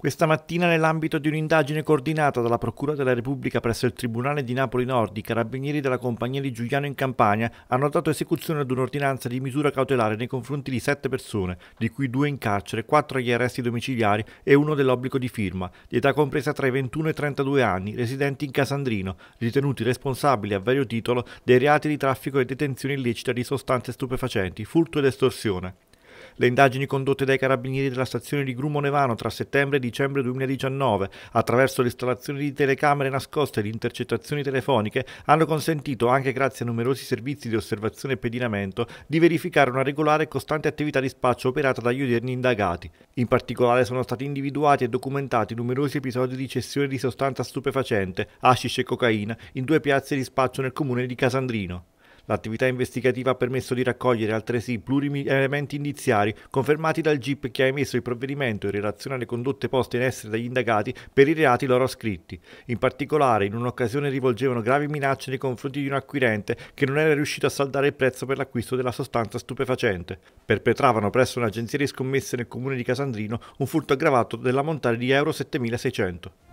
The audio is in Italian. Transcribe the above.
Questa mattina, nell'ambito di un'indagine coordinata dalla Procura della Repubblica presso il Tribunale di Napoli Nord, i carabinieri della compagnia di Giuliano in Campania hanno dato esecuzione ad un'ordinanza di misura cautelare nei confronti di sette persone, di cui due in carcere, quattro agli arresti domiciliari e uno dell'obbligo di firma, di età compresa tra i 21 e i 32 anni, residenti in Casandrino, ritenuti responsabili a vario titolo dei reati di traffico e detenzione illecita di sostanze stupefacenti, furto ed estorsione. Le indagini condotte dai carabinieri della stazione di Grumonevano tra settembre e dicembre 2019, attraverso l'installazione di telecamere nascoste e di intercettazioni telefoniche, hanno consentito, anche grazie a numerosi servizi di osservazione e pedinamento, di verificare una regolare e costante attività di spaccio operata dagli odierni indagati. In particolare sono stati individuati e documentati numerosi episodi di cessione di sostanza stupefacente, hashish e cocaina, in due piazze di spaccio nel comune di Casandrino. L'attività investigativa ha permesso di raccogliere altresì plurimi elementi indiziari confermati dal GIP che ha emesso il provvedimento in relazione alle condotte poste in essere dagli indagati per i reati loro scritti. In particolare, in un'occasione rivolgevano gravi minacce nei confronti di un acquirente che non era riuscito a saldare il prezzo per l'acquisto della sostanza stupefacente. Perpetravano presso un'agenzia di scommesse nel comune di Casandrino un furto aggravato dell'ammontare di euro 7600.